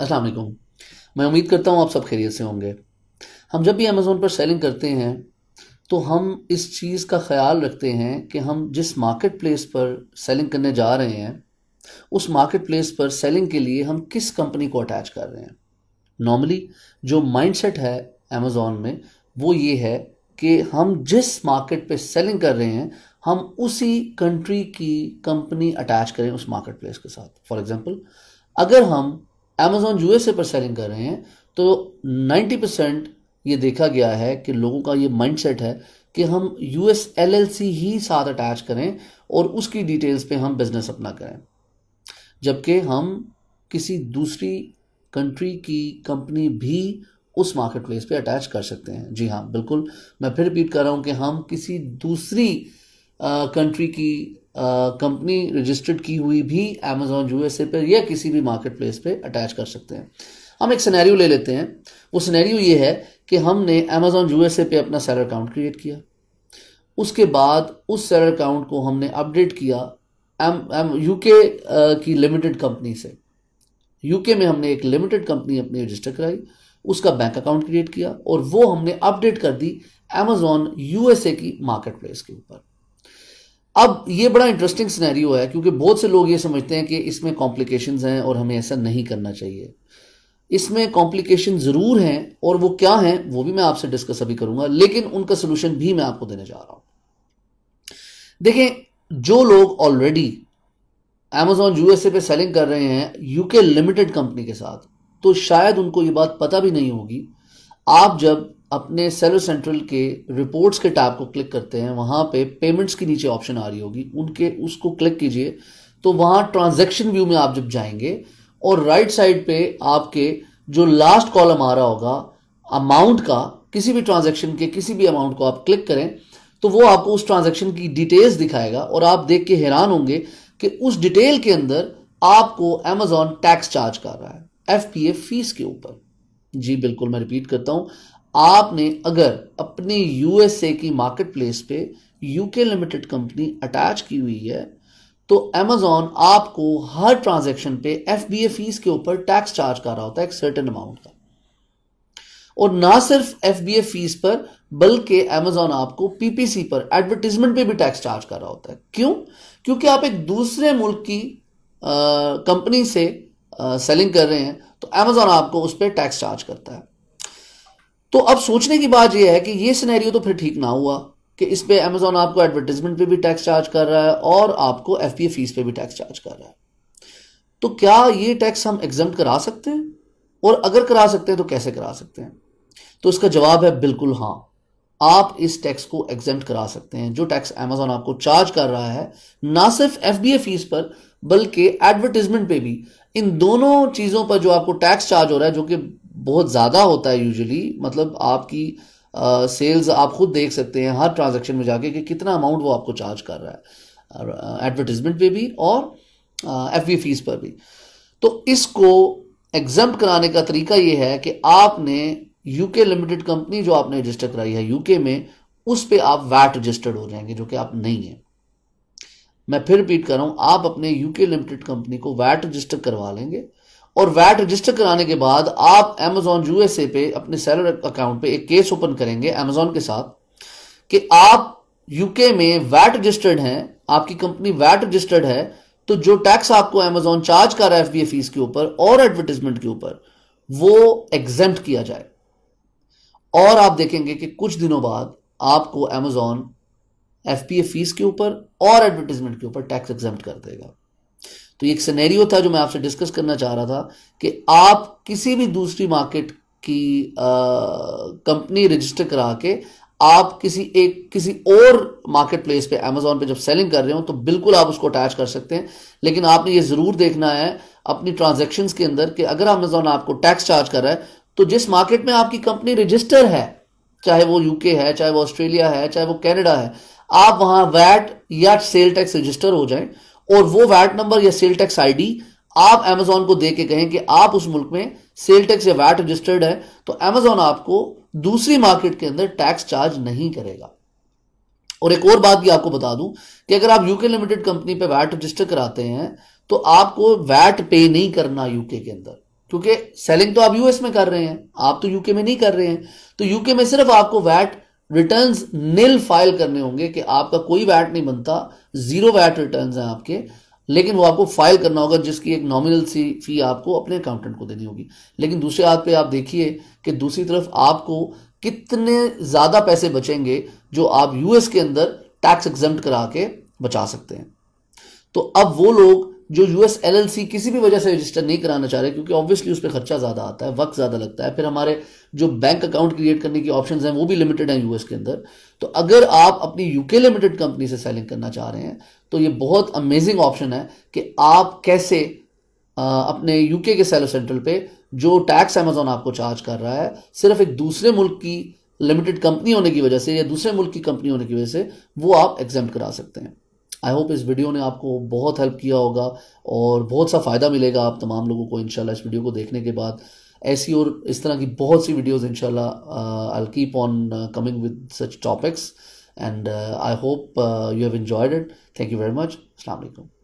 अस्सलाम वालेकुम मैं उम्मीद करता हूँ आप सब खैरियत से होंगे हम जब भी अमेज़ोन पर सेलिंग करते हैं तो हम इस चीज़ का ख्याल रखते हैं कि हम जिस मार्केट प्लेस पर सेलिंग करने जा रहे हैं उस मार्केट प्लेस पर सेलिंग के लिए हम किस कंपनी को अटैच कर रहे हैं नॉर्मली जो माइंडसेट है अमेज़ोन में वो ये है कि हम जिस मार्केट पे सेलिंग कर रहे हैं हम उसी कंट्री की कंपनी अटैच करें उस मार्केट प्लेस के साथ फॉर एग्ज़ाम्पल अगर हम अमेजोन यूएसए पर सेलिंग कर रहे हैं तो 90 परसेंट ये देखा गया है कि लोगों का ये माइंडसेट है कि हम U S L L C ही साथ अटैच करें और उसकी डिटेल्स पे हम बिज़नेस अपना करें जबकि हम किसी दूसरी कंट्री की कंपनी भी उस मार्केट प्लेस पर अटैच कर सकते हैं जी हाँ बिल्कुल मैं फिर रिपीट कर रहा हूँ कि हम किसी दूसरी कंट्री की कंपनी रजिस्टर्ड की हुई भी अमेजोन ए पर या किसी भी मार्केट प्लेस पर अटैच कर सकते हैं हम एक सिनेरियो ले लेते हैं वो सिनेरियो ये है कि हमने अमेजोन ए पर अपना सैलर अकाउंट क्रिएट किया उसके बाद उस सैलर अकाउंट को हमने अपडेट किया एम एम के की लिमिटेड कंपनी से यू के में हमने एक लिमिटेड कंपनी अपनी रजिस्टर कराई उसका बैंक अकाउंट क्रिएट किया और वो हमने अपडेट कर दी अमेजोन ए की मार्केट प्लेस के ऊपर अब ये बड़ा इंटरेस्टिंग सिनेरियो है क्योंकि बहुत से लोग ये समझते हैं कि इसमें कॉम्प्लिकेशन हैं और हमें ऐसा नहीं करना चाहिए इसमें कॉम्प्लिकेशन ज़रूर हैं और वो क्या हैं वो भी मैं आपसे डिस्कस अभी करूंगा लेकिन उनका सोल्यूशन भी मैं आपको देने जा रहा हूं देखें जो लोग ऑलरेडी एमेजॉन यूएसए पे सेलिंग कर रहे हैं यूके लिमिटेड कंपनी के साथ तो शायद उनको ये बात पता भी नहीं होगी आप जब अपने सेलो सेंट्रल के रिपोर्ट्स के टैब को क्लिक करते हैं वहां पे पेमेंट्स के नीचे ऑप्शन आ रही होगी उनके उसको क्लिक कीजिए तो वहां ट्रांजैक्शन व्यू में आप जब जाएंगे और राइट साइड पे आपके जो लास्ट कॉलम आ रहा होगा अमाउंट का किसी भी ट्रांजैक्शन के किसी भी अमाउंट को आप क्लिक करें तो वो आपको उस ट्रांजेक्शन की डिटेल्स दिखाएगा और आप देख के हैरान होंगे कि उस डिटेल के अंदर आपको अमेजॉन टैक्स चार्ज कर रहा है एफ फीस के ऊपर जी बिल्कुल मैं रिपीट करता हूं आपने अगर अपने यूएसए की मार्केट प्लेस पे यूके लिमिटेड कंपनी अटैच की हुई है तो अमेजोन आपको हर ट्रांजेक्शन पे एफ फीस के ऊपर टैक्स चार्ज कर रहा होता है एक सर्टेन अमाउंट का और ना सिर्फ एफ फीस पर बल्कि अमेजोन आपको पीपीसी पर एडवर्टीजमेंट पे भी टैक्स चार्ज कर रहा होता है क्यों क्योंकि आप एक दूसरे मुल्क की कंपनी से सेलिंग कर रहे हैं तो अमेजोन आपको उस पर टैक्स चार्ज करता है तो अब सोचने की बात यह है कि ये सिनेरियो तो फिर ठीक ना हुआ कि इस पर अमेजोन आपको एडवर्टीजमेंट पे भी टैक्स चार्ज कर रहा है और आपको एफ पी फीस पे भी टैक्स चार्ज कर रहा है तो क्या ये टैक्स हम एग्जाम करा सकते हैं और अगर करा सकते हैं तो कैसे करा सकते हैं तो इसका जवाब है बिल्कुल हाँ आप इस टैक्स को एग्जाम करा सकते हैं जो टैक्स अमेजोन आपको चार्ज कर रहा है ना सिर्फ एफ फीस पर बल्कि एडवर्टीजमेंट पे भी इन दोनों चीज़ों पर जो आपको टैक्स चार्ज हो रहा है जो कि बहुत ज़्यादा होता है यूजुअली मतलब आपकी सेल्स uh, आप खुद देख सकते हैं हर ट्रांजेक्शन में जाके कि कितना अमाउंट वो आपको चार्ज कर रहा है एडवर्टीजमेंट पे भी और एफ वी फीस पर भी तो इसको एग्जाम कराने का तरीका ये है कि आपने यूके लिमिटेड कंपनी जो आपने रजिस्टर कराई है यूके में उस पर आप वैट रजिस्टर्ड हो जाएंगे जो कि आप नहीं हैं मैं फिर रिपीट कर रहा हूं आप अपने यूके लिमिटेड कंपनी को वैट रजिस्टर करवा लेंगे और वैट रजिस्टर कराने के बाद आप एमेजॉन यूएसए पे अपने सैलर अकाउंट पे एक केस ओपन करेंगे एमेजॉन के साथ कि आप यूके में वैट रजिस्टर्ड हैं आपकी कंपनी वैट रजिस्टर्ड है तो जो टैक्स आपको एमेजॉन चार्ज कर रहा है एफबीए फीस के ऊपर और एडवर्टीजमेंट के ऊपर वो एग्जेंट किया जाए और आप देखेंगे कि कुछ दिनों बाद आपको एमेजॉन एफ फीस के ऊपर और एडवर्टीजमेंट के ऊपर टैक्स एग्जाम कर देगा तो एक सिनेरियो था जो मैं आपसे डिस्कस करना चाह रहा था कि आप किसी भी दूसरी मार्केट की कंपनी रजिस्टर करा के आप किसी एक किसी और मार्केट प्लेस पे अमेजोन पे जब सेलिंग कर रहे हो तो बिल्कुल आप उसको अटैच कर सकते हैं लेकिन आपने ये ज़रूर देखना है अपनी ट्रांजेक्शन के अंदर कि अगर अमेजोन आपको टैक्स चार्ज कर रहा है तो जिस मार्केट में आपकी कंपनी रजिस्टर है चाहे वो यूके है चाहे वो ऑस्ट्रेलिया है चाहे वो कैनेडा है आप वहां वैट या सेल टैक्स रजिस्टर हो जाए और वो वैट नंबर या सेल टैक्स आईडी आप एमेजोन को दे के कहें कि आप उस मुल्क में सेल टैक्स या वैट रजिस्टर्ड है तो अमेजोन आपको दूसरी मार्केट के अंदर टैक्स चार्ज नहीं करेगा और एक और बात भी आपको बता दूं कि अगर आप यूके लिमिटेड कंपनी पे वैट रजिस्टर कराते हैं तो आपको वैट पे नहीं करना यूके के अंदर क्योंकि सेलिंग तो आप यूएस में कर रहे हैं आप तो यूके में नहीं कर रहे हैं तो यूके में सिर्फ आपको वैट रिटर्न्स निल फाइल करने होंगे कि आपका कोई वैट नहीं बनता जीरो वैट रिटर्न्स हैं आपके लेकिन वो आपको फाइल करना होगा जिसकी एक नॉमिनल सी फी आपको अपने अकाउंटेंट को देनी होगी लेकिन दूसरे हाथ पे आप देखिए कि दूसरी तरफ आपको कितने ज़्यादा पैसे बचेंगे जो आप यूएस के अंदर टैक्स एग्जाम करा के बचा सकते हैं तो अब वो लोग जो यूएस एलएलसी किसी भी वजह से रजिस्टर नहीं कराना चाह रहे क्योंकि ऑब्वियसली उस पर खर्चा ज़्यादा आता है वक्त ज़्यादा लगता है फिर हमारे जो बैंक अकाउंट क्रिएट करने की ऑप्शन हैं वो भी लिमिटेड हैं यूएस के अंदर तो अगर आप अपनी यूके लिमिटेड कंपनी से सेलिंग करना चाह रहे हैं तो ये बहुत अमेजिंग ऑप्शन है कि आप कैसे आ, अपने यूके के सेलर सेंट्रल पे जो टैक्स अमेजोन आपको चार्ज कर रहा है सिर्फ एक दूसरे मुल्क की लिमिटेड कंपनी होने की वजह से या दूसरे मुल्क की कंपनी होने की वजह से वो आप एग्जाम करा सकते हैं आई होप इस वीडियो ने आपको बहुत हेल्प किया होगा और बहुत सा फ़ायदा मिलेगा आप तमाम लोगों को इन इस वीडियो को देखने के बाद ऐसी और इस तरह की बहुत सी videos in I keep on coming with such topics and I hope you have enjoyed it thank you very much अलैक्म